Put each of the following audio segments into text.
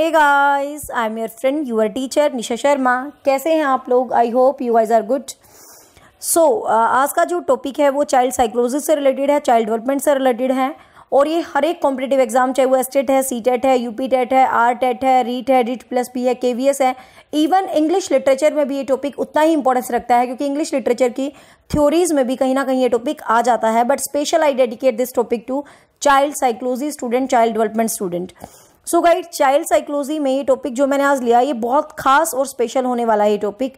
hey guys I am your friend your teacher Nisha Sharma कैसे हैं आप लोग I hope you guys are good so आज का जो टॉपिक है वो चाइल्ड साइकोलॉजी से रिलेटेड है चाइल्ड डेवलपमेंट से रिलेटेड है और ये हर एक कॉम्पिटेटिव एग्जाम चाहे वो एस टेट e है सी टेट e है यू पी टेट है आर टेट e है रीट है रीट प्लस पी है के वी एस है इवन इंग्लिश लिटरेचर में भी ये टॉपिक उतना ही इंपॉर्टेंस रखता है क्योंकि इंग्लिश लिटरेचर की थ्योरीज में भी कहीं ना कहीं ये टॉपिक आ जाता है but special I dedicate this topic to child psychology student child development student so guide child psychology में ये टॉपिक जो मैंने आज लिया ये बहुत खास और स्पेशल होने वाला है ये टॉपिक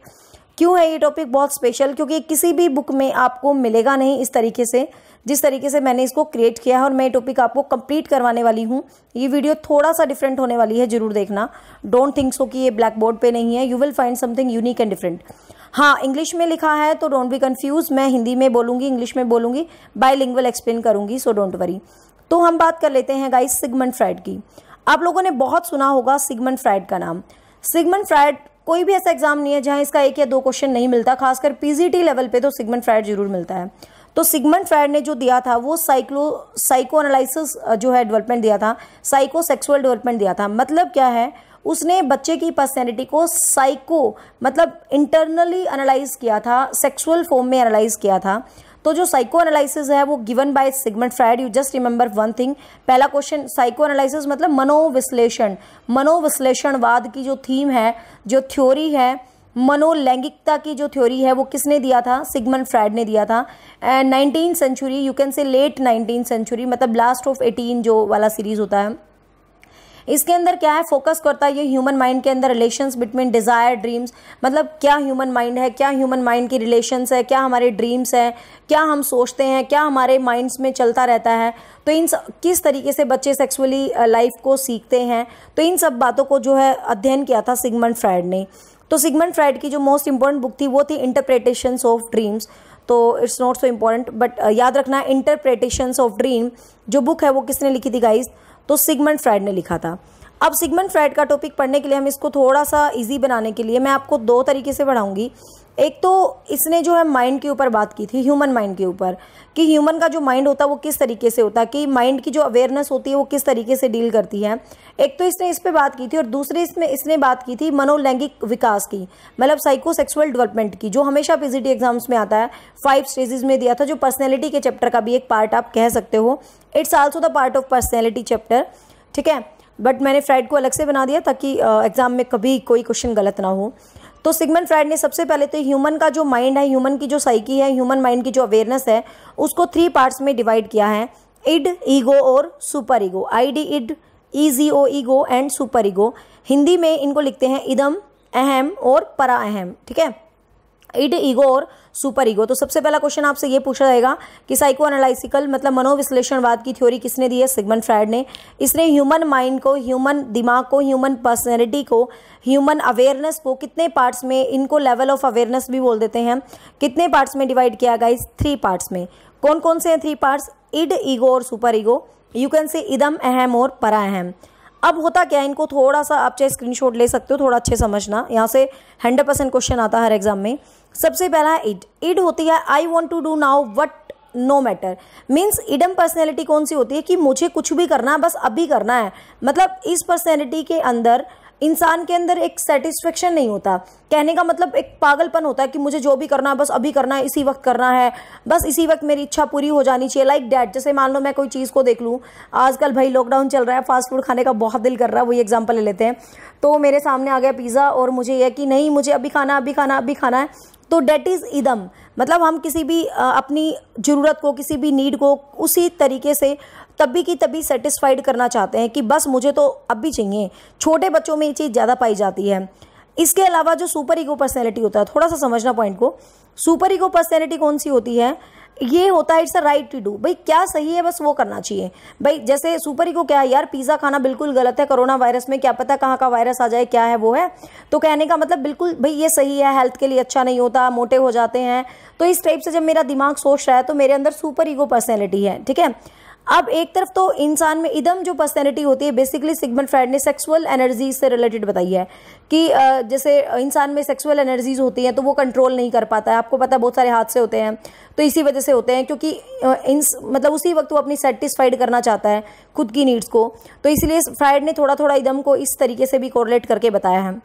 क्यों है ये टॉपिक बहुत स्पेशल क्योंकि किसी भी बुक में आपको मिलेगा नहीं इस तरीके से जिस तरीके से मैंने इसको क्रिएट किया है और मैं ये टॉपिक आपको कंप्लीट करवाने वाली हूँ ये वीडियो थोड़ा सा डिफरेंट होने वाली है जरूर देखना डोंट थिंक सो कि ये ब्लैक बोर्ड पर नहीं है you will find something unique and different हाँ इंग्लिश में लिखा है तो डोंट बी कन्फ्यूज मैं हिंदी में बोलूँगी इंग्लिश में बोलूँगी बाई लिंगल एक्सप्लेन करूंगी सो डोंट वरी तो हम बात कर लेते हैं गाइस सिगमंड फ्राइड की आप लोगों ने बहुत सुना होगा सिगमन फ्राइड का नाम सिगमन फ्राइड कोई भी ऐसा एग्जाम नहीं है जहां इसका एक या दो क्वेश्चन नहीं मिलता खासकर पीजीटी लेवल पे तो सिगमन फ्राइड जरूर मिलता है तो सिगमन फ्राइड ने जो दिया था वो साइक्लो साइको एनालिसिस जो है डेवलपमेंट दिया था साइको सेक्सुअल डेवलपमेंट दिया था मतलब क्या है उसने बच्चे की पर्सनैलिटी को साइको मतलब इंटरनली एनालाइज किया था सेक्सुअल फॉर्म में एनालाइज किया था तो जो साइको एनालिसिस है वो given by Sigmund Freud you just remember one thing पहला क्वेश्चन साइको एनालिसिस मतलब मनोविश्लेषण मनोविश्लेषणवाद की जो थीम है जो थ्योरी है मनोलैंगिकता की जो थ्योरी है वो किसने दिया था सिगमन फ्राइड ने दिया था and nineteen century you can say late nineteen century मतलब लास्ट ऑफ एटीन जो वाला सीरीज होता है इसके अंदर क्या है फोकस करता है ये ह्यूमन माइंड के अंदर रिलेशंस बिटवीन डिज़ायर ड्रीम्स मतलब क्या ह्यूमन माइंड है क्या ह्यूमन माइंड की रिलेशंस है क्या हमारे ड्रीम्स हैं क्या हम सोचते हैं क्या हमारे माइंड्स में चलता रहता है तो इन सब किस तरीके से बच्चे सेक्सुअली लाइफ को सीखते हैं तो इन सब बातों को जो है अध्ययन किया था सिगमंड फ्राइड ने तो सिगमंड फ्राइड की जो मोस्ट इंपॉर्टेंट बुक थी वो थी इंटरप्रिटेशन ऑफ ड्रीम्स तो it's not so important but याद रखना इंटरप्रिटेशन ऑफ ड्रीम जो बुक है वो किसने लिखी थी गाइज तो सिगमंड फ्राइड ने लिखा था अब सिगमन फ्रेड का टॉपिक पढ़ने के लिए हम इसको थोड़ा सा इजी बनाने के लिए मैं आपको दो तरीके से पढ़ाऊंगी एक तो इसने जो है माइंड के ऊपर बात की थी ह्यूमन माइंड के ऊपर कि ह्यूमन का जो माइंड होता है वो किस तरीके से होता है कि माइंड की जो अवेयरनेस होती है वो किस तरीके से डील करती है एक तो इसने इस पर बात की थी और दूसरी इसमें इसने बात की थी मनोलैंगिक विकास की मतलब साइकोसेक्सुअल डेवलपमेंट की जो हमेशा पीजीटी एग्जाम्स में आता है फाइव स्टेजेस में दिया था जो पर्सनैलिटी के चैप्टर का भी एक पार्ट आप कह सकते हो it's also the part of personality chapter ठीक है बट मैंने फ्राइड को अलग से बना दिया ताकि एग्ज़ाम में कभी कोई क्वेश्चन गलत ना हो तो सिगमन फ्राइड ने सबसे पहले तो ह्यूमन का जो माइंड है ह्यूमन की जो साइकी है ह्यूमन माइंड की जो अवेयरनेस है उसको थ्री पार्ट्स में डिवाइड किया है इड ईगो और super ego I D id E G O ego and super ego Hindi में इनको लिखते हैं इदम अहम और परा अहम ठीक है इड ईगो और सुपर ईगो तो सबसे पहला क्वेश्चन आपसे ये पूछा जाएगा कि साइको एनालाइसिकल मतलब मनोविश्लेषणवाद की थ्योरी किसने दी है सिगमन फ्राइड ने इसने ह्यूमन माइंड को ह्यूमन दिमाग को ह्यूमन पर्सनैलिटी को ह्यूमन अवेयरनेस को कितने पार्ट्स में इनको लेवल ऑफ अवेयरनेस भी बोल देते हैं कितने पार्ट्स में डिवाइड किया गया इस थ्री पार्ट्स में कौन कौन से हैं थ्री पार्ट्स इड ईगो और super ego you can say इदम अहम और परा अहम अब होता क्या है इनको थोड़ा सा आप चाहे स्क्रीनशॉट ले सकते हो थोड़ा अच्छे समझना यहाँ से हंड्रेड परसेंट क्वेश्चन आता है हर एग्जाम में सबसे पहला इड इड होती है I want to do now what no matter means इडम पर्सनैलिटी कौन सी होती है कि मुझे कुछ भी करना है बस अभी करना है मतलब इस पर्सनैलिटी के अंदर इंसान के अंदर एक सेटिस्फेक्शन नहीं होता कहने का मतलब एक पागलपन होता है कि मुझे जो भी करना है बस अभी करना है इसी वक्त करना है बस इसी वक्त मेरी इच्छा पूरी हो जानी चाहिए लाइक डैट जैसे मान लो मैं कोई चीज़ को देख लूँ आजकल भाई लॉकडाउन चल रहा है फास्ट फूड खाने का बहुत दिल कर रहा है वही एग्जाम्पल ले लेते हैं तो मेरे सामने आ गया पिज़्ज़ा और मुझे यह कि नहीं मुझे अभी खाना अभी खाना अभी खाना है तो डेट इज़ इदम मतलब हम किसी भी अपनी ज़रूरत को किसी भी नीड को उसी तरीके से तभी की तभी सेटिस्फाइड करना चाहते हैं कि बस मुझे तो अब भी चाहिए छोटे बच्चों में ये चीज़ ज़्यादा पाई जाती है इसके अलावा जो सुपर ईगो पर्सनैलिटी होता है थोड़ा सा समझना पॉइंट को सुपर ईगो पर्सनैलिटी कौन सी होती है ये होता है it's a right to do भाई क्या सही है बस वो करना चाहिए भाई जैसे सुपर ही को क्या है यार पिज़्ज़ा खाना बिल्कुल गलत है कोरोना वायरस में क्या पता कहाँ का वायरस आ जाए क्या है वो है तो कहने का मतलब बिल्कुल भाई ये सही है हेल्थ के लिए अच्छा नहीं होता मोटे हो जाते हैं तो इस टाइप से जब मेरा दिमाग सोच रहा है तो मेरे अंदर सुपर ईगो पर्सनैलिटी है ठीक है अब एक तरफ तो इंसान में इदम जो पर्सनैलिटी होती है बेसिकली सिगमन फ्राइड ने सेक्सुअल एनर्जी से रिलेटेड बताई है कि जैसे इंसान में सेक्सुअल एनर्जीज होती हैं तो वो कंट्रोल नहीं कर पाता है आपको पता है बहुत सारे हादसे होते हैं तो इसी वजह से होते हैं क्योंकि इंस मतलब उसी वक्त वो अपनी सेटिस्फाइड करना चाहता है खुद की नीड्स को तो इसलिए फ्राइड ने थोड़ा थोड़ा इदम को इस तरीके से भी कोरिलेट करके बताया है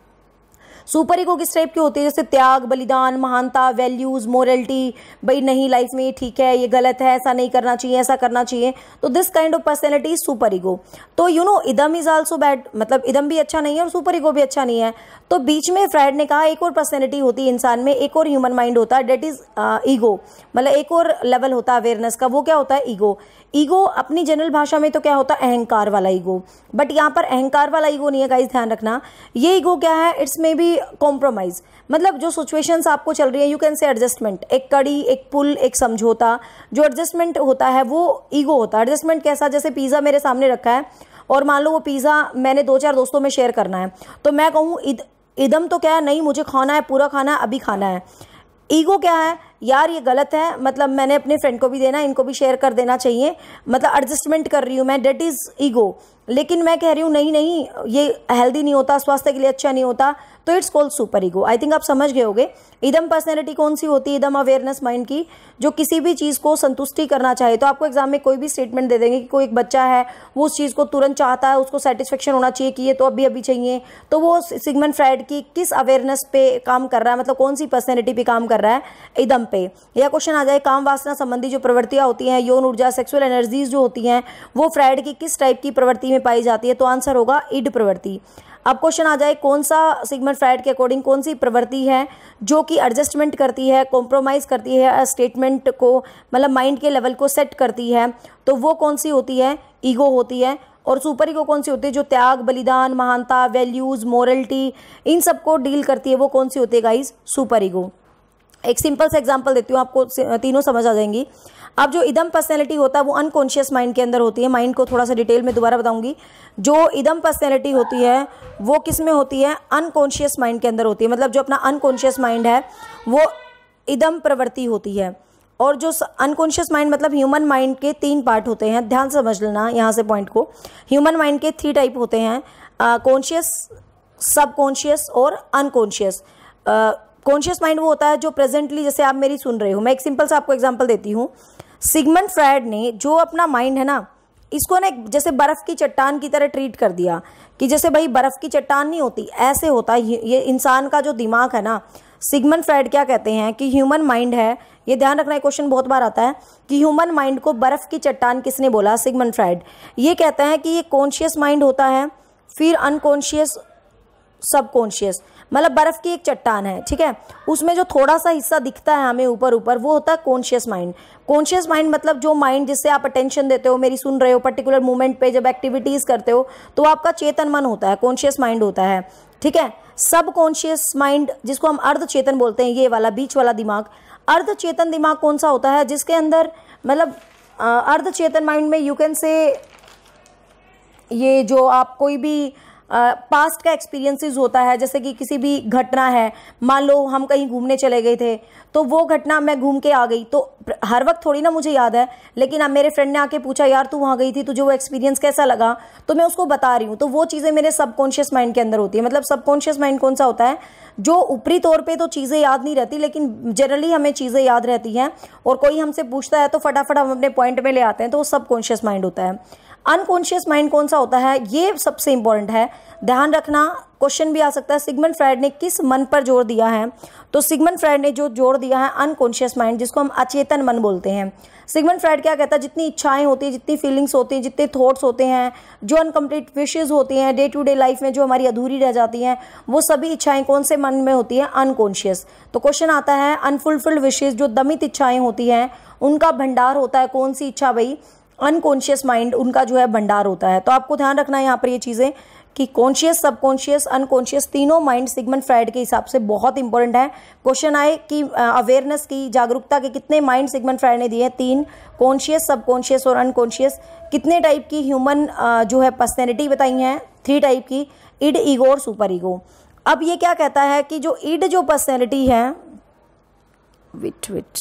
सुपर ईगो किस टाइप की होती है जैसे त्याग बलिदान महानता वैल्यूज मोरलिटी भाई नहीं लाइफ में ये ठीक है ये गलत है ऐसा नहीं करना चाहिए ऐसा करना चाहिए तो this kind of personality is super ego तो यू नो इदम इज ऑल्सो बैड मतलब इदम भी अच्छा नहीं है और सुपर ईगो भी अच्छा नहीं है तो बीच में फ्रेड ने कहा एक और पर्सनैलिटी होती है इंसान में एक और ह्यूमन माइंड होता है डेट इज ईगो मतलब एक और लेवल होता है अवेयरनेस का वो क्या होता है ईगो ईगो अपनी जनरल भाषा में तो क्या होता है अहंकार वाला ईगो बट यहाँ पर अहंकार वाला ईगो नहीं है गाइज ध्यान रखना ये ईगो क्या है इट्स मे बी कॉम्प्रोमाइज मतलब जो सिचुएशंस आपको चल रही है यू कैन से एडजस्टमेंट एक कड़ी एक पुल एक समझौता जो एडजस्टमेंट होता है वो ईगो होता है एडजस्टमेंट कैसा जैसे पिज़्ज़ा मेरे सामने रखा है और मान लो वो पिज़्ज़ा मैंने दो चार दोस्तों में शेयर करना है तो मैं कहूँ इदम तो क्या है नहीं मुझे खाना है पूरा खाना है अभी खाना है ईगो क्या है यार ये गलत है मतलब मैंने अपने फ्रेंड को भी देना इनको भी शेयर कर देना चाहिए मतलब एडजस्टमेंट कर रही हूँ मैं डेट इज़ ईगो लेकिन मैं कह रही हूँ नहीं नहीं ये हेल्दी नहीं होता स्वास्थ्य के लिए अच्छा नहीं होता तो it's called super ego I think आप समझ गए होगे इदम पर्सनैलिटी कौन सी होती है इदम अवेयरनेस माइंड की जो किसी भी चीज़ को संतुष्टि करना चाहे तो आपको एग्जाम में कोई भी स्टेटमेंट दे देंगे कि कोई एक बच्चा है वो उस चीज़ को तुरंत चाहता है उसको सेटिस्फेक्शन होना चाहिए कि ये तो अभी अभी चाहिए तो वो सिगमन फ्राइड की किस अवेयरनेस पे काम कर रहा है मतलब कौन सी पर्सनैलिटी पे काम कर रहा है इदम पे या क्वेश्चन आ जाए काम वासना संबंधी जो प्रवृत्तियाँ होती हैं यौन ऊर्जा सेक्सुअल एनर्जीज जो होती हैं वो फ्राइड की किस टाइप की प्रवृत्ति में पाई जाती है तो आंसर होगा इड प्रवृत्ति अब क्वेश्चन आ जाए कौन सा सिगमेंट फ्राइड के अकॉर्डिंग कौन सी प्रवृत्ति है जो कि एडजस्टमेंट करती है कॉम्प्रोमाइज़ करती है स्टेटमेंट को मतलब माइंड के लेवल को सेट करती है तो वो कौन सी होती है ईगो होती है और सुपर ईगो कौन सी होती है जो त्याग बलिदान महानता वैल्यूज़ मॉरलिटी इन सबको डील करती है वो कौन सी होती है गाइज सुपर ईगो एक सिंपल सा एग्जाम्पल देती हूँ आपको तीनों समझ आ जाएंगी अब जो इदम पर्सनैलिटी होता है वो अनकॉन्शियस माइंड के अंदर होती है माइंड को थोड़ा सा डिटेल में दोबारा बताऊंगी जो इदम पर्सनैलिटी होती है वो किस में होती है अनकॉन्शियस माइंड के अंदर होती है मतलब जो अपना अनकॉन्शियस माइंड है वो इदम प्रवृत्ति होती है और जो अनकॉन्शियस माइंड मतलब ह्यूमन माइंड के तीन पार्ट होते हैं ध्यान समझ लेना यहाँ से पॉइंट को ह्यूमन माइंड के थ्री टाइप होते हैं कॉन्शियस सब कॉन्शियस और अनकॉन्शियस कॉन्शियस माइंड वो होता है जो प्रेजेंटली जैसे आप मेरी सुन रहे हो मैं एक सिंपल सा आपको एग्जांपल देती हूँ सिगमंड फ्रायड ने जो अपना माइंड है ना इसको ना जैसे बर्फ़ की चट्टान की तरह ट्रीट कर दिया कि जैसे भाई बर्फ़ की चट्टान नहीं होती ऐसे होता है ये इंसान का जो दिमाग है ना सिगमन फ्रायड क्या कहते हैं कि ह्यूमन माइंड है ये ध्यान रखना क्वेश्चन बहुत बार आता है कि ह्यूमन माइंड को बर्फ़ की चट्टान किसने बोला सिगमन फ्राइड ये कहते हैं कि ये कॉन्शियस माइंड होता है फिर अनकॉन्शियस सब कॉन्शियस मतलब बर्फ की एक चट्टान है ठीक है उसमें जो थोड़ा सा हिस्सा दिखता है हमें ऊपर ऊपर वो होता है कॉन्शियस माइंड कॉन्शियस माइंड मतलब जो माइंड जिससे आप अटेंशन देते हो मेरी सुन रहे हो पर्टिकुलर मोमेंट पे जब एक्टिविटीज करते हो तो आपका चेतन मन होता है कॉन्शियस माइंड होता है ठीक है सब कॉन्शियस माइंड जिसको हम अर्ध चेतन बोलते हैं ये वाला बीच वाला दिमाग अर्ध चेतन दिमाग कौन सा होता है जिसके अंदर मतलब अर्ध चेतन माइंड में यू कैन से ये जो आप कोई भी पास्ट का एक्सपीरियंसेस होता है जैसे कि किसी भी घटना है मान लो हम कहीं घूमने चले गए थे तो वो घटना मैं घूम के आ गई तो हर वक्त थोड़ी ना मुझे याद है लेकिन अब मेरे फ्रेंड ने आके पूछा यार तू वहाँ गई थी तुझे वो एक्सपीरियंस कैसा लगा तो मैं उसको बता रही हूँ तो वो चीज़ें मेरे सबकॉन्शियस माइंड के अंदर होती है मतलब सबकॉन्शियस माइंड कौन सा होता है जो ऊपरी तौर पर तो चीज़ें याद नहीं रहती लेकिन जनरली हमें चीज़ें याद रहती हैं और कोई हमसे पूछता है तो फटाफट हम अपने पॉइंट में ले आते हैं तो वो सबकॉन्शियस माइंड होता है अनकॉन्शियस माइंड कौन सा होता है ये सबसे इंपॉर्टेंट है ध्यान रखना क्वेश्चन भी आ सकता है सिगमन फ्राइड ने किस मन पर जोर दिया है तो सिगमन फ्राइड ने जो जोर दिया है अनकॉन्शियस माइंड जिसको हम अचेतन मन बोलते हैं सिगमन फ्राइड क्या कहता है जितनी इच्छाएं होती है जितनी फीलिंग्स होती हैं जितने थॉट्स होते हैं जो अनकम्प्लीट विशेज़ होती हैं डे टू डे लाइफ में जो हमारी अधूरी रह जाती हैं वो सभी इच्छाएं कौन से मन में होती हैं अनकॉन्शियस तो क्वेश्चन आता है अनफुलफिल्ड विशेज़ जो दमित इच्छाएं होती हैं उनका भंडार होता है कौन सी इच्छा भाई अनकॉन्शियस माइंड उनका जो है भंडार होता है तो आपको ध्यान रखना है यहाँ पर ये चीज़ें कि कॉन्शियस सबकॉन्शियस अनकॉन्शियस तीनों माइंड सिगमन फ्राइड के हिसाब से बहुत इंपॉर्टेंट है क्वेश्चन आए कि अवेयरनेस की जागरूकता के कितने माइंड सिगमन फ्राइड ने दिए तीन कॉन्शियस सबकॉन्शियस और अनकॉन्शियस कितने टाइप की ह्यूमन जो है पर्सनैलिटी बताई हैं थ्री टाइप की इड ईगो और सुपर ईगो अब ये क्या कहता है कि जो इड जो पर्सनैलिटी है विट विट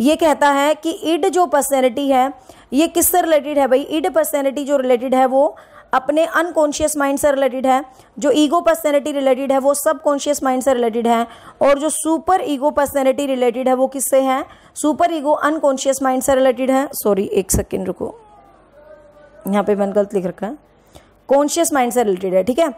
ये कहता है कि इड जो पर्सनैलिटी है ये किससे रिलेटेड है भाई इड पर्सनैलिटी जो रिलेटेड है वो अपने अनकॉन्शियस माइंड से रिलेटेड है जो ईगो पर्सनैलिटी रिलेटेड है वो सब कॉन्शियस माइंड से रिलेटेड है और जो सुपर ईगो पर्सनैलिटी रिलेटेड है वो किससे है सुपर ईगो अनकॉन्शियस माइंड से रिलेटेड है सॉरी एक सेकेंड रुको यहाँ पे मैंने गलत लिख रखा है कॉन्शियस माइंड से रिलेटेड है ठीक है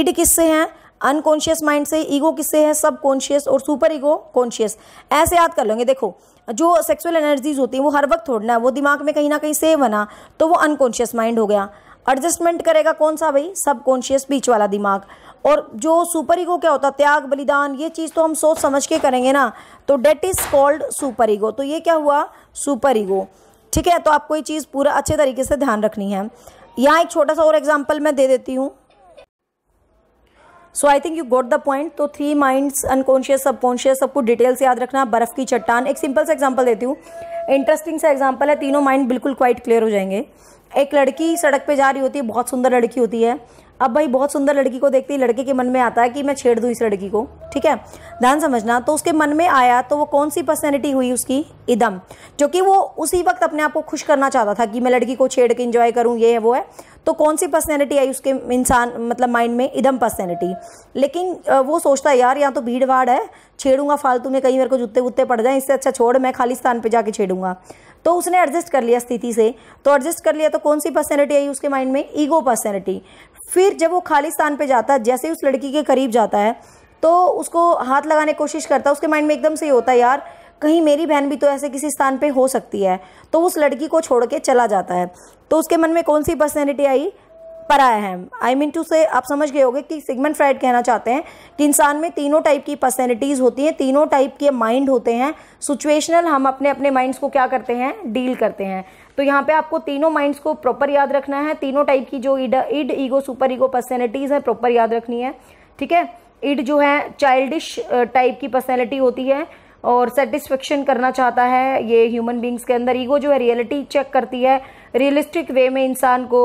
इड किससे है अनकॉन्शियस माइंड से ईगो किससे है सब कॉन्शियस और सुपर ईगो कॉन्शियस ऐसे याद कर लेंगे देखो जो सेक्सुअल एनर्जीज होती हैं वो हर वक्त थोड़ना है वो दिमाग में कहीं ना कहीं सेव बना तो वो अनकॉन्शियस माइंड हो गया एडजस्टमेंट करेगा कौन सा भाई सब कॉन्शियस बीच वाला दिमाग और जो सुपर ईगो क्या होता त्याग बलिदान ये चीज़ तो हम सोच समझ के करेंगे ना तो that is called super ego तो ये क्या हुआ सुपर ईगो ठीक है तो आपको ये चीज़ पूरा अच्छे तरीके से ध्यान रखनी है यहाँ एक छोटा सा और एग्जाम्पल मैं दे देती हूँ so I think you got the point तो थ्री माइंड्स अनकॉन्शियस सबकॉन्शियस सबको डिटेल्स याद रखना बर्फ़ की चट्टान एक सिंपल सा एग्जाम्पल देती हूँ इंटरेस्टिंग सा एग्जाम्पल है तीनों माइंड बिल्कुल क्वाइट क्लियर हो जाएंगे एक लड़की सड़क पे जा रही होती है बहुत सुंदर लड़की होती है अब भाई बहुत सुंदर लड़की को देखते ही लड़के के मन में आता है कि मैं छेड़ दूँ इस लड़की को ठीक है ध्यान समझना तो उसके मन में आया तो वो कौन सी पर्सनैलिटी हुई उसकी इदम जो कि वो उसी वक्त अपने आप को खुश करना चाहता था कि मैं लड़की को छेड़ के इंजॉय करूँ ये है वो है तो कौन सी पर्सनैलिटी आई उसके इंसान मतलब माइंड में इदम पर्सनैलिटी लेकिन वो सोचता है यार यहाँ तो भीड़ भाड़ है छेड़ूंगा फालतू में कहीं मेरे को जूते वुत्ते पड़ जाए इससे अच्छा छोड़ मैं खाली स्थान पे जाके छेड़ूंगा तो उसने एडजस्ट कर लिया स्थिति से तो एडजस्ट कर लिया तो कौन सी पर्सनैलिटी आई उसके माइंड में ईगो पर्सनैलिटी फिर जब वो खाली स्थान पर जाता है जैसे ही उस लड़की के करीब जाता है तो उसको हाथ लगाने की कोशिश करता है उसके माइंड में एकदम से ही होता है यार कहीं मेरी बहन भी तो ऐसे किसी स्थान पे हो सकती है तो उस लड़की को छोड़ के चला जाता है तो उसके मन में कौन सी पर्सनैलिटी आई पराया है आई मीन टू से आप समझ गए होंगे कि सिगमेंट फ्राइड कहना चाहते हैं कि इंसान में तीनों टाइप की पर्सनैलिटीज़ होती हैं तीनों टाइप के माइंड होते हैं सिचुएशनल हम अपने अपने माइंड्स को क्या करते हैं डील करते हैं तो यहाँ पे आपको तीनों माइंड्स को प्रॉपर याद रखना है तीनों टाइप की जो id id ego super ego personalities है प्रॉपर याद रखनी है ठीक है इड जो है चाइल्डिश टाइप की पर्सनैलिटी होती है और सेटिस्फेक्शन करना चाहता है ये ह्यूमन बींग्स के अंदर ईगो जो है रियलिटी चेक करती है रियलिस्टिक वे में इंसान को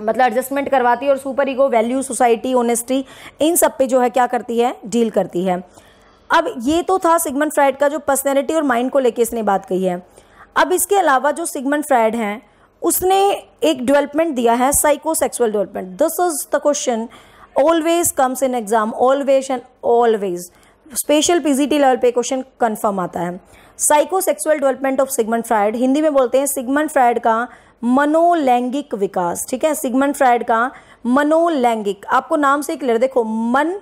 मतलब एडजस्टमेंट करवाती है और super ego value society honesty इन सब पे जो है क्या करती है डील करती है अब ये तो था सिगमन फ्राइड का जो पर्सनैलिटी और माइंड को लेके इसने बात कही है अब इसके अलावा जो सिगमंड फ्राइड हैं उसने एक डेवलपमेंट दिया है psycho sexual development this is the question always comes in exam always and always special PGT level पे क्वेश्चन कंफर्म आता है psycho sexual development of Sigmund Freud Hindi में बोलते हैं सिगमंड फ्राइड का मनोलैंगिक विकास ठीक है सिगमंड फ्राइड का मनोलैंगिक आपको नाम से क्लियर देखो मन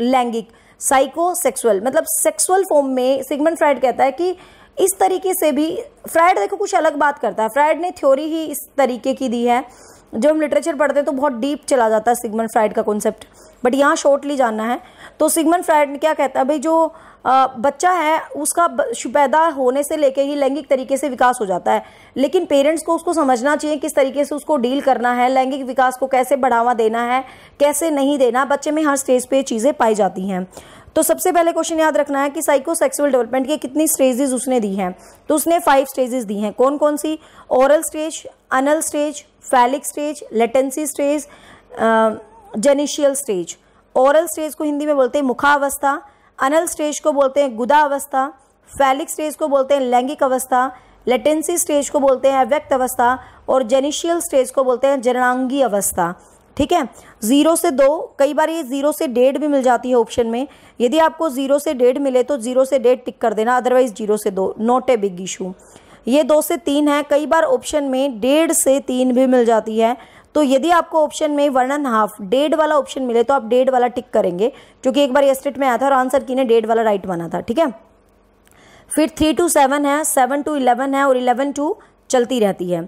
लैंगिक साइको सेक्सुअल मतलब सेक्सुअल फॉर्म में सिगमंड फ्राइड कहता है कि इस तरीके से भी फ्राइड देखो कुछ अलग बात करता है फ्राइड ने थ्योरी ही इस तरीके की दी है जब हम लिटरेचर पढ़ते हैं तो बहुत डीप चला जाता है सिगमन फ्राइड का कॉन्सेप्ट बट यहाँ शॉर्टली जानना है तो सिगमन फ्राइड ने क्या कहता है भाई जो बच्चा है उसका पैदा होने से लेके ही लैंगिक तरीके से विकास हो जाता है लेकिन पेरेंट्स को उसको समझना चाहिए किस तरीके से उसको डील करना है लैंगिक विकास को कैसे बढ़ावा देना है कैसे नहीं देना बच्चे में हर स्टेज पे चीज़ें पाई जाती हैं तो सबसे पहले क्वेश्चन याद रखना है कि साइकोसेक्सुअल डेवलपमेंट के कितनी स्टेजेस उसने दी हैं तो उसने फाइव स्टेजेस दी हैं कौन कौन सी oral stage anal stage phallic stage latency stage genital stage oral stage को हिंदी में बोलते हैं मुखावस्था अनल स्टेज को बोलते हैं गुदा अवस्था फैलिक स्टेज को बोलते हैं लैंगिक अवस्था लेटेंसी स्टेज को बोलते हैं अव्यक्त अवस्था और जेनिशियल स्टेज को बोलते हैं जननांगी अवस्था ठीक है ज़ीरो से दो कई बार ये ज़ीरो से डेढ़ भी मिल जाती है ऑप्शन में यदि आपको ज़ीरो से डेढ़ मिले तो ज़ीरो से डेढ़ टिक कर देना अदरवाइज़ जीरो से दो नॉट ए बिग इशू ये दो से तीन है कई बार ऑप्शन में डेढ़ से तीन भी मिल जाती है तो यदि आपको ऑप्शन में वन एंड हाफ डेढ़ वाला ऑप्शन मिले तो आप डेढ़ वाला टिक करेंगे क्योंकि एक बार एस्टेट में आया था और आंसर की ने डेढ़ वाला राइट बना था ठीक है फिर थ्री टू सेवन है सेवन टू इलेवन है और इलेवन टू चलती रहती है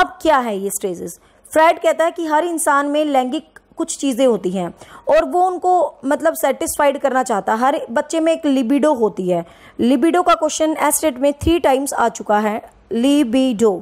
अब क्या है ये स्टेजेस फ्रेड कहता है कि हर इंसान में लैंगिक कुछ चीज़ें होती हैं और वो उनको मतलब सेटिस्फाइड करना चाहता है हर बच्चे में एक लिबिडो होती है लिबिडो का क्वेश्चन एस्टेट में थ्री टाइम्स आ चुका है लिबिडो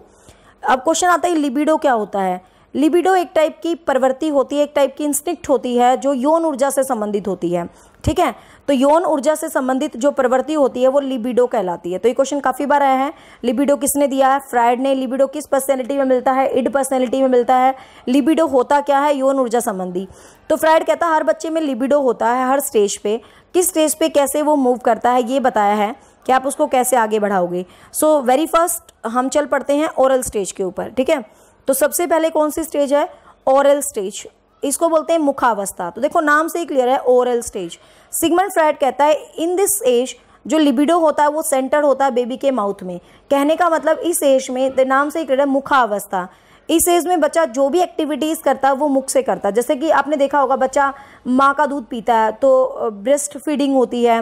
अब क्वेश्चन आता है लिबिडो क्या होता है लिबिडो एक टाइप की प्रवृत्ति होती है एक टाइप की इंस्टिक्ट होती है जो यौन ऊर्जा से संबंधित होती है ठीक है तो यौन ऊर्जा से संबंधित जो प्रवृत्ति होती है वो लिबिडो कहलाती है तो ये क्वेश्चन काफी बार आया है लिबिडो किसने दिया है फ्राइड ने लिबिडो किस पर्सनैलिटी में मिलता है इड पर्सनैलिटी में मिलता है लिबिडो होता क्या है यौन ऊर्जा संबंधी तो फ्राइड कहता है हर बच्चे में लिबिडो होता है हर स्टेज पे किस स्टेज पे कैसे वो मूव करता है ये बताया है कि आप उसको कैसे आगे बढ़ाओगे सो वेरी फर्स्ट हम चल पड़ते हैं ओरल स्टेज के ऊपर ठीक है तो सबसे पहले कौन सी स्टेज है ओरल स्टेज इसको बोलते हैं मुखावस्था तो देखो नाम से ही क्लियर है ओरल स्टेज सिगमन फ्रैड कहता है इन दिस एज जो लिबिडो होता है वो सेंटर होता है बेबी के माउथ में कहने का मतलब इस एज में नाम से ही क्लियर है मुखावस्था इस एज में बच्चा जो भी एक्टिविटीज़ करता है वो मुख से करता है जैसे कि आपने देखा होगा बच्चा माँ का दूध पीता है तो ब्रेस्ट फीडिंग होती है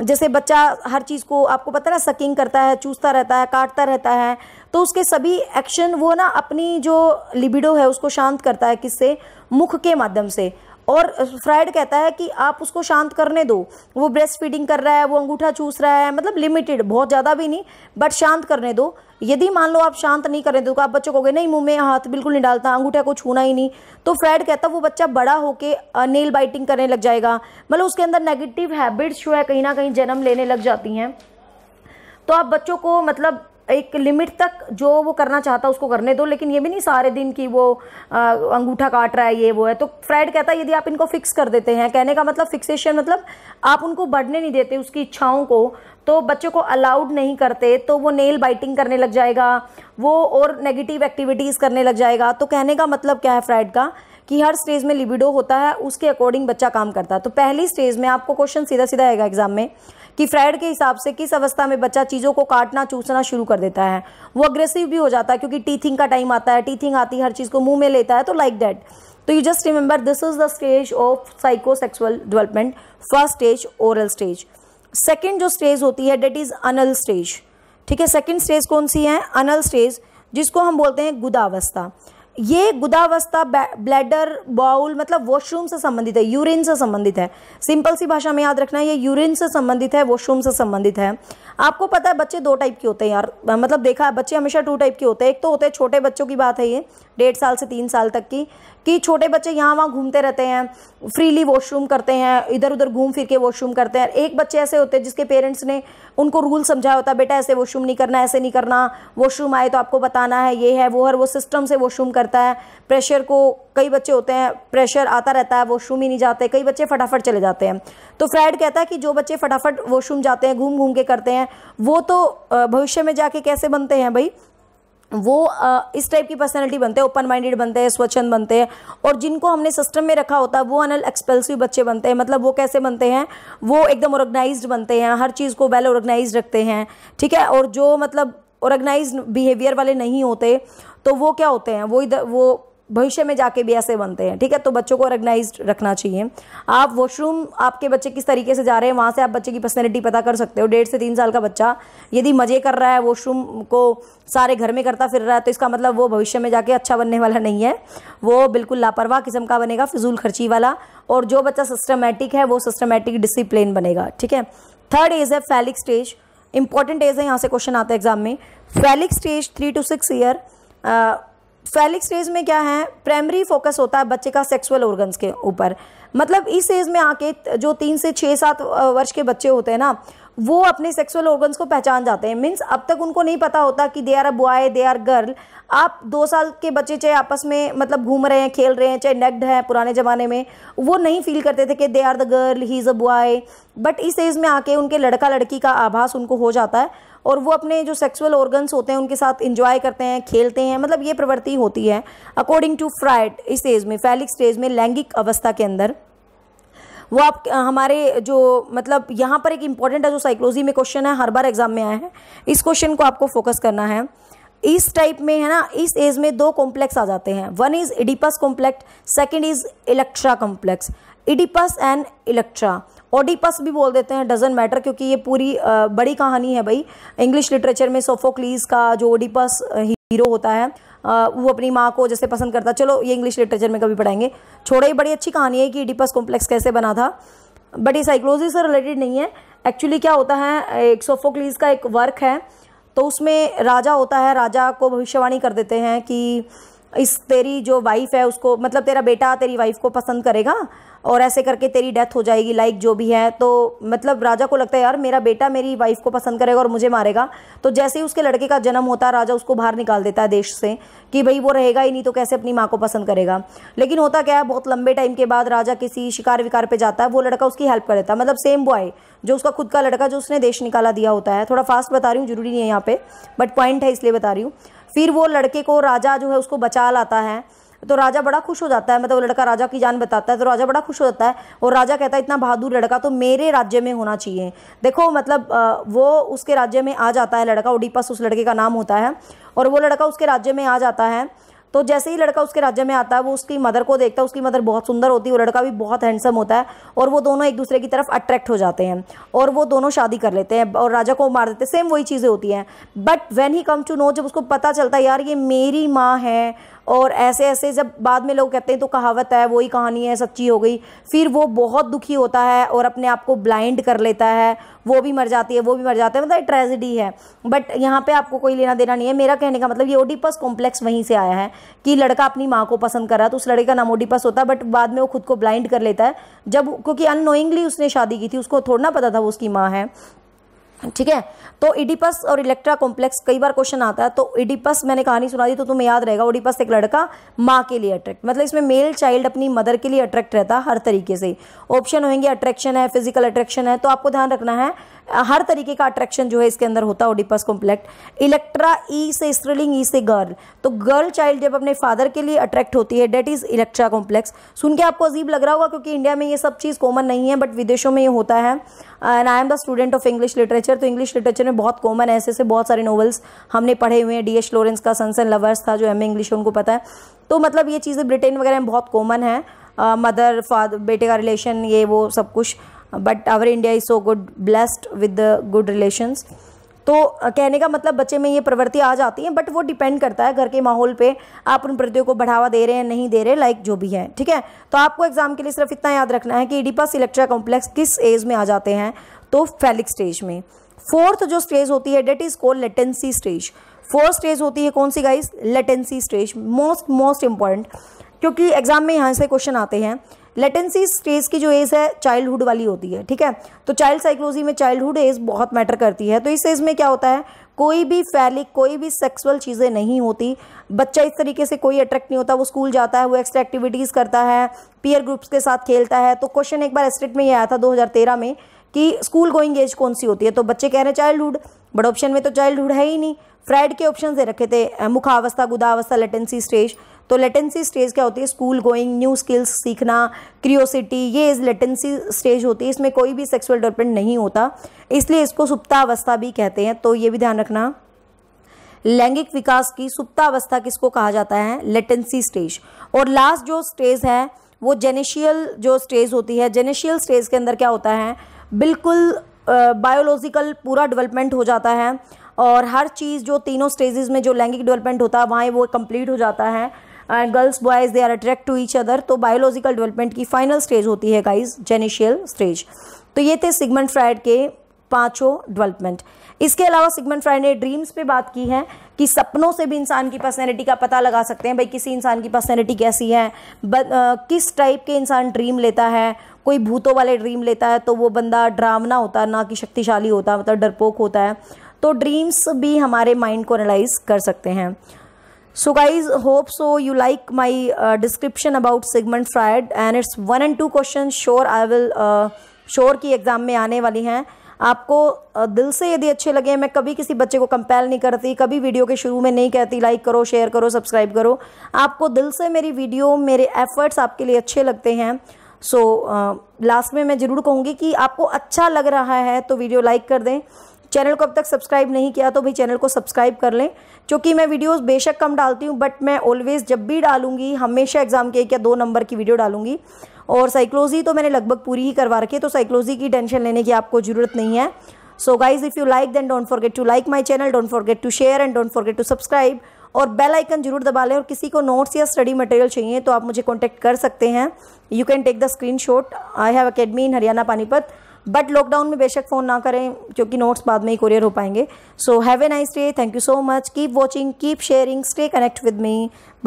जैसे बच्चा हर चीज़ को आपको पता ना सकिंग करता है चूसता रहता है काटता रहता है तो उसके सभी एक्शन वो ना अपनी जो लिबिडो है उसको शांत करता है किससे मुख के माध्यम से और फ्राइड कहता है कि आप उसको शांत करने दो वो ब्रेस्ट फीडिंग कर रहा है वो अंगूठा चूस रहा है मतलब लिमिटेड बहुत ज़्यादा भी नहीं बट शांत करने दो यदि मान लो आप शांत नहीं करें तो आप बच्चों को नहीं मुंह में हाथ बिल्कुल नहीं डालता अंगूठा को छूना ही नहीं तो फ्रेड कहता वो बच्चा बड़ा होके नेल बाइटिंग करने लग जाएगा मतलब उसके अंदर नेगेटिव हैबिट्स जो है कहीं ना कहीं जन्म लेने लग जाती हैं तो आप बच्चों को मतलब एक लिमिट तक जो वो करना चाहता है उसको करने दो लेकिन ये भी नहीं सारे दिन की वो अंगूठा काट रहा है ये वो है तो फ्रेड कहता है यदि आप इनको फिक्स कर देते हैं कहने का मतलब फिक्सेशन मतलब आप उनको बढ़ने नहीं देते उसकी इच्छाओं को तो बच्चों को अलाउड नहीं करते तो वो नेल बाइटिंग करने लग जाएगा वो और नेगेटिव एक्टिविटीज़ करने लग जाएगा तो कहने का मतलब क्या है फ्राइड का कि हर स्टेज में लिबिडो होता है उसके अकॉर्डिंग बच्चा काम करता है तो पहली स्टेज में आपको क्वेश्चन सीधा सीधा आएगा एग्जाम में कि फ्राइड के हिसाब से किस अवस्था में बच्चा चीज़ों को काटना चूसना शुरू कर देता है वो अग्रेसिव भी हो जाता है क्योंकि टीथिंग का टाइम आता है टीथिंग आती है हर चीज़ को मुंह में लेता है तो लाइक दैट तो you just remember this is the stage of sexual development first stage oral stage second जो स्टेज होती है डेट इज अनल स्टेज ठीक है सेकेंड स्टेज कौन सी है अनल स्टेज जिसको हम बोलते हैं गुदावस्था ये गुदावस्था ब्लैडर बाउल मतलब वॉशरूम से संबंधित है यूरिन से संबंधित है सिंपल सी भाषा में याद रखना ये यूरिन से संबंधित है वॉशरूम से संबंधित है आपको पता है बच्चे दो टाइप के होते हैं यार मतलब देखा है बच्चे हमेशा टू टाइप के होते हैं एक तो होते हैं छोटे बच्चों की बात है ये डेढ़ साल से तीन साल तक की कि छोटे बच्चे यहाँ वहाँ घूमते रहते हैं फ्रीली वॉशरूम करते हैं इधर उधर घूम फिर के वॉशरूम करते हैं एक बच्चे ऐसे होते हैं जिसके पेरेंट्स ने उनको रूल समझाया होता है बेटा ऐसे वॉशरूम नहीं करना ऐसे नहीं करना वॉशरूम आए तो आपको बताना है ये है वो हर वो सिस्टम से वॉशरूम कर करता है प्रेशर को कई बच्चे होते हैं प्रेशर आता रहता है वॉशरूम ही नहीं जाते कई बच्चे फटाफट चले जाते हैं तो फ्रेड कहता है कि जो बच्चे फटाफट वॉशरूम जाते हैं घूम घूम के करते हैं वो तो भविष्य में जाके कैसे बनते हैं भाई वो इस टाइप की पर्सनैलिटी बनते हैं ओपन माइंडेड बनते हैं स्वच्छंद बनते हैं और जिनको हमने सिस्टम में रखा होता है वो अनल एक्सपेल्सिव बच्चे बनते हैं मतलब वो कैसे बनते हैं वो एकदम ऑर्गेनाइज्ड बनते हैं हर चीज़ को वेल ऑर्गेनाइज रखते हैं ठीक है और जो मतलब ऑर्गेनाइज बिहेवियर वाले नहीं होते तो वो क्या होते हैं वो इधर वो भविष्य में जाके भी ऐसे बनते हैं ठीक है तो बच्चों को ऑर्गेनाइज रखना चाहिए आप वॉशरूम आपके बच्चे किस तरीके से जा रहे हैं वहाँ से आप बच्चे की पर्सनैलिटी पता कर सकते हो डेढ़ से तीन साल का बच्चा यदि मज़े कर रहा है वॉशरूम को सारे घर में करता फिर रहा है तो इसका मतलब वो भविष्य में जाके अच्छा बनने वाला नहीं है वो बिल्कुल लापरवाह किस्म का बनेगा फिजूल खर्ची वाला और जो बच्चा सिस्टमेटिक है वो सिस्टमेटिक डिसिप्लिन बनेगा ठीक है third is a phallic stage important days है यहाँ से क्वेश्चन आता है एग्जाम में phallic stage three to six year phallic stage में क्या है प्राइमरी फोकस होता है बच्चे का सेक्सुअल ऑर्गन्स के ऊपर मतलब इस एज में आके जो तीन से छः सात uh, वर्ष के बच्चे होते हैं ना वो अपने सेक्सुअल ऑर्गन्स को पहचान जाते हैं मीन्स अब तक उनको नहीं पता होता कि they are a boy they are girl आप दो साल के बच्चे चाहे आपस में मतलब घूम रहे हैं खेल रहे हैं चाहे नेक्ड हैं पुराने ज़माने में वो नहीं फील करते थे कि they are the girl he is a boy but इस एज में आके उनके लड़का लड़की का आभास उनको हो जाता है और वो अपने जो सेक्सुअल ऑर्गन्स होते हैं उनके साथ इंजॉय करते हैं खेलते हैं मतलब ये प्रवृत्ति होती है अकॉर्डिंग टू फ्राइड इस एज में फैलिक स्टेज में लैंगिक अवस्था के अंदर वो आप हमारे जो मतलब यहाँ पर एक इम्पॉर्टेंट है जो साइकोलॉजी में क्वेश्चन है हर बार एग्जाम में आया है इस क्वेश्चन को आपको फोकस करना है इस टाइप में है ना इस एज में दो कॉम्प्लेक्स आ जाते हैं one is Oedipus complex second is Electra complex Oedipus and Electra Oedipus भी बोल देते हैं डजेंट मैटर क्योंकि ये पूरी बड़ी कहानी है भाई इंग्लिश लिटरेचर में सोफोक्लीज का जो ओडिपस हीरो होता है वो अपनी माँ को जैसे पसंद करता चलो ये इंग्लिश लिटरेचर में कभी पढ़ाएंगे छोड़ा ये बड़ी अच्छी कहानी है कि ओडिपस कॉम्प्लेक्स कैसे बना था बट ये साइकोलॉजी से रिलेटेड नहीं है एक्चुअली क्या होता है एक सोफोक्लीज का एक वर्क है तो उसमें राजा होता है राजा को भविष्यवाणी कर देते हैं कि इस तेरी जो वाइफ है उसको मतलब तेरा बेटा तेरी वाइफ को पसंद करेगा और ऐसे करके तेरी डेथ हो जाएगी लाइक जो भी है तो मतलब राजा को लगता है यार मेरा बेटा मेरी वाइफ को पसंद करेगा और मुझे मारेगा तो जैसे ही उसके लड़के का जन्म होता है राजा उसको बाहर निकाल देता है देश से कि भाई वो रहेगा ही नहीं तो कैसे अपनी माँ को पसंद करेगा लेकिन होता क्या है बहुत लंबे टाइम के बाद राजा किसी शिकार विकार पर जाता है वो लड़का उसकी हेल्प कर देता है मतलब सेम बॉय जो उसका खुद का लड़का जो उसने देश निकाला दिया होता है थोड़ा फास्ट बता रही हूँ जरूरी नहीं है यहाँ पे बट पॉइंट है इसलिए बता रही हूँ फिर वो लड़के को राजा जो है उसको बचा लाता है तो राजा बड़ा खुश हो जाता है मतलब वो लड़का राजा की जान बताता है तो राजा बड़ा खुश हो जाता है और राजा कहता है इतना बहादुर लड़का तो मेरे राज्य में होना चाहिए देखो मतलब वो उसके राज्य में आ जाता है लड़का ओडिपस उस लड़के का नाम होता है और वो लड़का उसके राज्य में आ जाता है तो जैसे ही लड़का उसके राज्य में आता है वो उसकी मदर को देखता है उसकी मदर बहुत सुंदर होती है वो लड़का भी बहुत हैंडसम होता है और वो दोनों एक दूसरे की तरफ अट्रैक्ट हो जाते हैं और वो दोनों शादी कर लेते हैं और राजा को मार देते हैं सेम वही चीज़ें होती हैं but when he come to know जब उसको पता चलता है यार ये मेरी माँ है और ऐसे ऐसे जब बाद में लोग कहते हैं तो कहावत है वही कहानी है सच्ची हो गई फिर वो बहुत दुखी होता है और अपने आप को ब्लाइंड कर लेता है वो भी मर जाती है वो भी मर जाता है मतलब ट्रेजिडी है बट यहाँ पे आपको कोई लेना देना नहीं है मेरा कहने का मतलब ये ओडिपस कॉम्प्लेक्स वहीं से आया है कि लड़का अपनी माँ को पसंद कर रहा तो उस लड़के का नाम ओडिपस होता है बट बाद में वो खुद को ब्लाइंड कर लेता है जब क्योंकि अनोइंगली उसने शादी की थी उसको थोड़ा ना पता था वो उसकी माँ है ठीक है तो इडिपस और इलेक्ट्रा कॉम्प्लेक्स कई बार क्वेश्चन आता है तो इडिपस मैंने कहानी सुना दी तो तुम्हें याद रहेगा ओडिपस एक लड़का माँ के लिए अट्रैक्ट मतलब इसमें मेल चाइल्ड अपनी मदर के लिए अट्रैक्ट रहता है हर तरीके से ऑप्शन होंगे अट्रैक्शन है फिजिकल अट्रैक्शन है तो आपको ध्यान रखना है हर तरीके का अट्रैक्शन जो है इसके अंदर होता है ओडिपस कॉम्प्लेक्ट इलेक्ट्रा ई से स्त्रीलिंग ई e से गर्ल तो गर्ल चाइल्ड जब अपने फादर के लिए अट्रैक्ट होती है डेट इज इलेक्ट्रा कॉम्प्लेक्स सुन के आपको अजीब लग रहा होगा क्योंकि इंडिया में ये सब चीज़ कॉमन नहीं है बट विदेशों में ये होता है and I am the student of English literature तो इंग्लिश लिटरेचर में बहुत कॉमन है ऐसे ऐसे बहुत सारे नॉवल्स हमने पढ़े हुए हैं डी एच लॉरेंस का सन्स एंड लवर्स था जो एम इंग्लिश उनको पता है तो मतलब ये चीज़ें ब्रिटेन वगैरह में बहुत कॉमन है मदर फादर बेटे का रिलेशन ये वो सब कुछ but our India is so good blessed with the good relations तो कहने का मतलब बच्चे में ये प्रवृत्ति आ जाती है बट वो डिपेंड करता है घर के माहौल पे आप उन प्रवृत्तियों को बढ़ावा दे रहे हैं नहीं दे रहे लाइक जो भी है ठीक है तो आपको एग्जाम के लिए सिर्फ इतना याद रखना है कि इडिपा इलेक्ट्रा कॉम्प्लेक्स किस एज में आ जाते हैं तो फैलिक स्टेज में फोर्थ जो स्टेज होती है that is called latency stage fourth stage होती है कौन सी guys latency stage most most important क्योंकि एग्जाम में यहाँ से क्वेश्चन आते हैं लेटेंसी स्टेज की जो एज है चाइल्डहुड वाली होती है ठीक है तो चाइल्ड साइकोलॉजी में चाइल्डहुड एज बहुत मैटर करती है तो इस एज में क्या होता है कोई भी फैलिक कोई भी सेक्सुअल चीज़ें नहीं होती बच्चा इस तरीके से कोई अट्रैक्ट नहीं होता वो स्कूल जाता है वो एक्स्ट्रा एक्टिविटीज़ करता है पीयर ग्रुप्स के साथ खेलता है तो क्वेश्चन एक बार एस्टेट में ये आया था 2013 में कि स्कूल गोइंग एज कौन सी होती है तो बच्चे कह रहे हैं चाइल्डहुड बड़े ऑप्शन में तो चाइल्डहुड है ही नहीं फ्राइड के ऑप्शन दे रखे थे मुखावस्था गुदावस्था लेटेंसी स्टेज तो लेटेंसी स्टेज क्या होती है स्कूल गोइंग न्यू स्किल्स सीखना क्रियोसिटी ये इस लेटेंसी स्टेज होती है इसमें कोई भी सेक्सुअल डेवलपमेंट नहीं होता इसलिए इसको सुप्तावस्था भी कहते हैं तो ये भी ध्यान रखना लैंगिक विकास की सुप्तावस्था किसको कहा जाता है लेटेंसी स्टेज और लास्ट जो स्टेज है वो जेनेशियल जो स्टेज होती है जेनेशियल स्टेज के अंदर क्या होता है बिल्कुल बायोलॉजिकल पूरा डेवलपमेंट हो जाता है और हर चीज़ जो तीनों स्टेजेस में जो लैंगिक डेवलपमेंट होता है वहाँ वो कंप्लीट हो जाता है and girls boys they are attract to each other तो बायोलॉजिकल डेवलपमेंट की फाइनल स्टेज होती है गाइज जेनिशियल स्टेज तो ये थे सिगमेंट फ्राइड के पांचों डेवलपमेंट इसके अलावा सिगमेंट फ्राइड ने ड्रीम्स पे बात की है कि सपनों से भी इंसान की पर्सनैलिटी का पता लगा सकते हैं भाई किसी इंसान की पर्सनैलिटी कैसी है आ, किस टाइप के इंसान ड्रीम लेता है कोई भूतों वाले ड्रीम लेता है तो वो बंदा ड्रामना होता है ना कि शक्तिशाली होता है मतलब डरपोक होता है तो ड्रीम्स भी हमारे माइंड को एनालाइज कर सकते हैं so guys hope so you like my description about segment fried and it's one and two question sure I will sure की एग्ज़ाम में आने वाली हैं आपको uh, दिल से यदि अच्छे लगे मैं कभी किसी बच्चे को कंपेल नहीं करती कभी वीडियो के शुरू में नहीं कहती लाइक करो शेयर करो सब्सक्राइब करो आपको दिल से मेरी वीडियो मेरे एफ़र्ट्स आपके लिए अच्छे लगते हैं सो so, लास्ट uh, में मैं ज़रूर कहूँगी कि आपको अच्छा लग रहा है तो वीडियो लाइक कर दें चैनल को अब तक सब्सक्राइब नहीं किया तो भाई चैनल को सब्सक्राइब कर लें क्योंकि मैं वीडियोस बेशक कम डालती हूँ बट मैं ऑलवेज़ जब भी डालूंगी हमेशा एग्ज़ाम के एक या दो नंबर की वीडियो डालूंगी और साइकोलॉजी तो मैंने लगभग पूरी ही करवा रखी है तो साइकोलॉजी की टेंशन लेने की आपको ज़रूरत नहीं है so guys if you like then don't forget to like my channel don't forget to share and don't forget to subscribe और बेल आइकन जरूर दबा लें और किसी को नोट्स या स्टडी मटेरियल चाहिए तो आप मुझे कॉन्टैक्ट कर सकते हैं you can take the screen shot I have academy in Haryana Panipat but lockdown में बेशक फ़ोन ना करें क्योंकि नोट्स बाद में ही कुरियर हो पाएंगे so have a nice day thank you so much keep watching keep sharing stay connect with me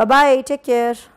bye take care